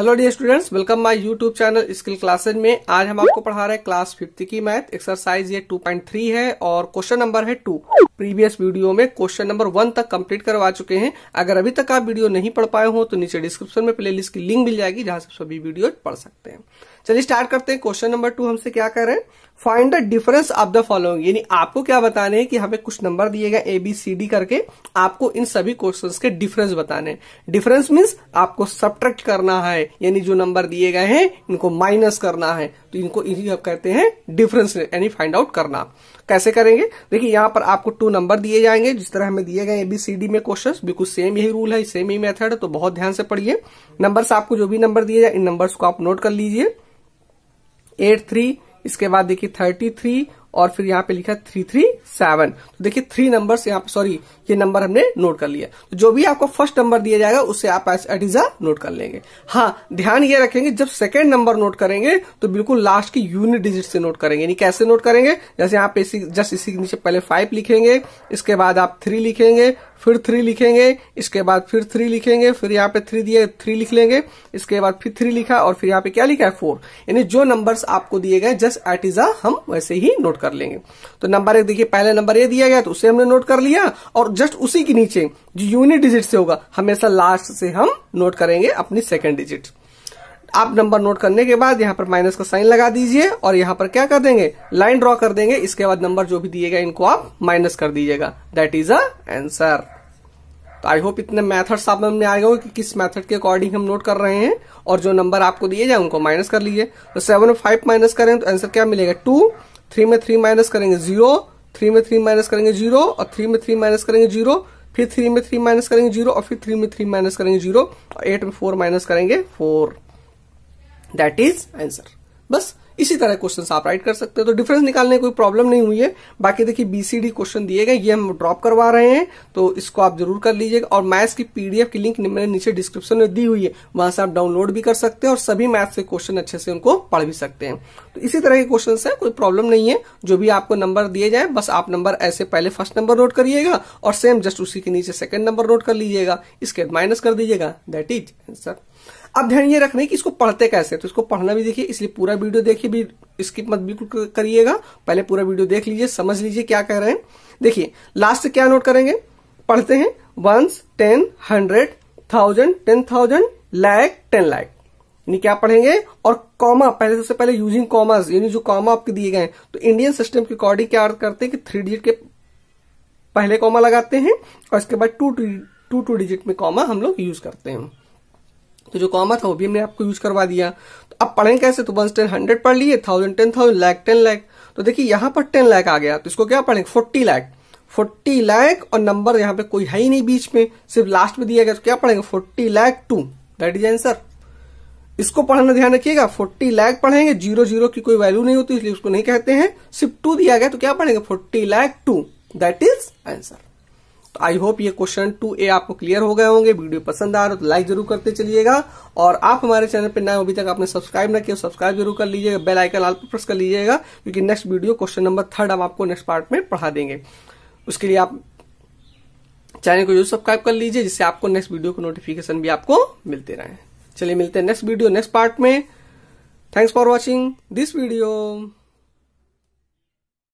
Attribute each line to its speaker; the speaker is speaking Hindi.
Speaker 1: hello the students welcome my YouTube channel skill classes में आज हम आपको पढ़ा रहे हैं क्लास फिफ्थ की मैथ एक्सरसाइज ये 2.3 है और क्वेश्चन नंबर है टू प्रीवियस वीडियो में क्वेश्चन नंबर वन तक कंप्लीट करवा चुके हैं अगर अभी तक आप वीडियो नहीं पढ़ पाए हो तो नीचे डिस्क्रिप्शन में प्लेलिस्ट की लिंक मिल जाएगी जहां से सभी वीडियो पढ़ सकते हैं चलिए स्टार्ट करते हैं क्वेश्चन नंबर टू हमसे क्या कर रहे हैं find the difference of the following यानी आपको क्या बताने हैं कि हमें कुछ नंबर दिए गए ए बी सी डी करके आपको इन सभी क्वेश्चंस के डिफरेंस बताने डिफरेंस मीन्स आपको सब्ट्रैक्ट करना है यानी जो नंबर दिए गए हैं इनको माइनस करना है तो इनको इन्हीं हम कहते हैं डिफरेंस यानी फाइंड आउट करना कैसे करेंगे देखिए यहां पर आपको टू नंबर दिए जाएंगे जिस तरह हमें दिए गए एबीसीडी में क्वेश्चन बिल्कुल सेम यही रूल है सेम ही मेथड है तो बहुत ध्यान से पढ़िए नंबर्स आपको जो भी नंबर दिए जाए इन नंबर्स को आप नोट कर लीजिए एट थ्री इसके बाद देखिए थर्टी थ्री और फिर यहाँ पे लिखा है थ्री थ्री सेवन तो देखिए थ्री नंबर्स यहाँ पे सॉरी ये नंबर हमने नोट कर लिया तो जो भी आपको फर्स्ट नंबर दिया जाएगा उससे आप एडिजा नोट कर लेंगे हाँ ध्यान ये रखेंगे जब सेकेंड नंबर नोट करेंगे तो बिल्कुल लास्ट की यूनिट डिजिट से नोट करेंगे यानी कैसे नोट करेंगे जैसे यहाँ पे इसी जस्ट इसी के नीचे पहले फाइव लिखेंगे इसके बाद आप थ्री लिखेंगे फिर थ्री लिखेंगे इसके बाद फिर थ्री लिखेंगे फिर यहाँ पे थ्री दिए थ्री लिख लेंगे इसके बाद फिर थ्री लिखा और फिर यहाँ पे क्या लिखा है फोर यानी जो नंबर्स आपको दिए गए जस्ट एट इजा हम वैसे ही नोट नोट कर लेंगे तो नंबर एक देखिए पहले नंबर ए दिया गया तो उसे हमने नोट कर लिया और जस्ट उसी के नीचे जो यूनिट डिजिट से होगा हमेशा लास्ट से हम नोट करेंगे अपनी सेकेंड डिजिट आप नंबर नोट करने के बाद यहाँ पर माइनस का साइन लगा दीजिए और यहाँ पर क्या कर देंगे लाइन ड्रॉ कर देंगे इसके बाद नंबर जो भी दिएगा इनको आप माइनस कर दीजिएगा दैट इज अंसर तो आई होप इतने मैथड्स आप में आ गए कि किस मैथड के अकॉर्डिंग हम नोट कर रहे हैं और जो नंबर आपको दिए जाए उनको माइनस कर लीजिए तो सेवन फाइव माइनस करें तो आंसर क्या मिलेगा टू थ्री में थ्री माइनस करेंगे जीरो थ्री में थ्री माइनस करेंगे जीरो और थ्री में थ्री माइनस करेंगे जीरो फिर थ्री में थ्री माइनस करेंगे जीरो और फिर थ्री में थ्री माइनस करेंगे जीरो और एट में फोर माइनस करेंगे फोर दैट इज आंसर बस इसी तरह क्वेश्चन आप राइट कर सकते हो तो डिफरेंस निकालने कोई प्रॉब्लम नहीं हुई है बाकी देखिए बीसीडी क्वेश्चन दिए गए ये हम ड्रॉप करवा रहे हैं तो इसको आप जरूर कर लीजिएगा और मैथ्स की पीडीएफ की लिंक मैंने नीचे डिस्क्रिप्शन में दी हुई है वहां से आप डाउनलोड भी कर सकते हैं और सभी मैथ्स के क्वेश्चन अच्छे से उनको पढ़ भी सकते हैं तो इसी तरह के क्वेश्चन है कोई प्रॉब्लम नहीं है जो भी आपको नंबर दिए जाए बस आप नंबर ऐसे पहले फर्स्ट नंबर नोट करिएगा और सेम जस्ट उसी के नीचे सेकंड नंबर नोट कर लीजिएगा इसके माइनस कर दीजिएगा दैट इज आंसर अब ध्यान ये रखना है कि इसको पढ़ते कैसे तो इसको पढ़ना भी देखिए इसलिए पूरा वीडियो देखिए भी स्किप मत बिल्कुल करिएगा पहले पूरा वीडियो देख लीजिए समझ लीजिए क्या कह रहे हैं देखिए लास्ट से क्या नोट करेंगे पढ़ते हैं ones ten hundred thousand ten thousand lakh ten lakh यानी क्या पढ़ेंगे और कॉमा पहले सबसे पहले यूजिंग कॉमर्स यानी जो कॉमा आपके दिए गए तो इंडियन सिस्टम के अकॉर्डिंग क्या अर्थ करते हैं कि थ्री डिजिट के पहले कॉमा लगाते हैं और इसके बाद टू टू टू डिजिट में कॉमा हम लोग यूज करते हैं तो जो कॉमा था वो भी हमने आपको यूज करवा दिया तो अब पढ़ें कैसे तो वन टेन हंड्रेड पढ़ लिए thousand ten thousand lakh ten lakh तो देखिए यहाँ पर टेन लैक आ गया तो इसको क्या पढ़ेंगे फोर्टी लैक फोर्टी लैख और नंबर यहाँ पे कोई है ही नहीं बीच में सिर्फ लास्ट में दिया गया तो क्या पढ़ेंगे forty lakh two that is answer इसको पढ़ना ध्यान रखिएगा फोर्टी लैख पढ़ेंगे जीरो जीरो की कोई वैल्यू नहीं होती इसलिए उसको नहीं कहते हैं सिर्फ टू दिया गया तो क्या पढ़ेंगे forty lakh two that is answer तो आई होप ये क्वेश्चन टू ए आपको क्लियर हो गए होंगे वीडियो पसंद आ रहा है तो लाइक जरूर करते चलिएगा और आप हमारे चैनल पर नए अभी तक आपने सब्सक्राइब ना किया सब्सक्राइब जरूर कर लीजिएगा बेल आइकन आल पर प्रेस कर लीजिएगा क्योंकि next video question number third हम आपको नेक्स्ट पार्ट में पढ़ा देंगे उसके लिए आप चैनल को जरूर सब्सक्राइब कर लीजिए जिससे आपको नेक्स्ट वीडियो को नोटिफिकेशन भी आपको मिलते रहे चलिए मिलते हैं नेक्स्ट वीडियो नेक्स्ट पार्ट में thanks for watching this video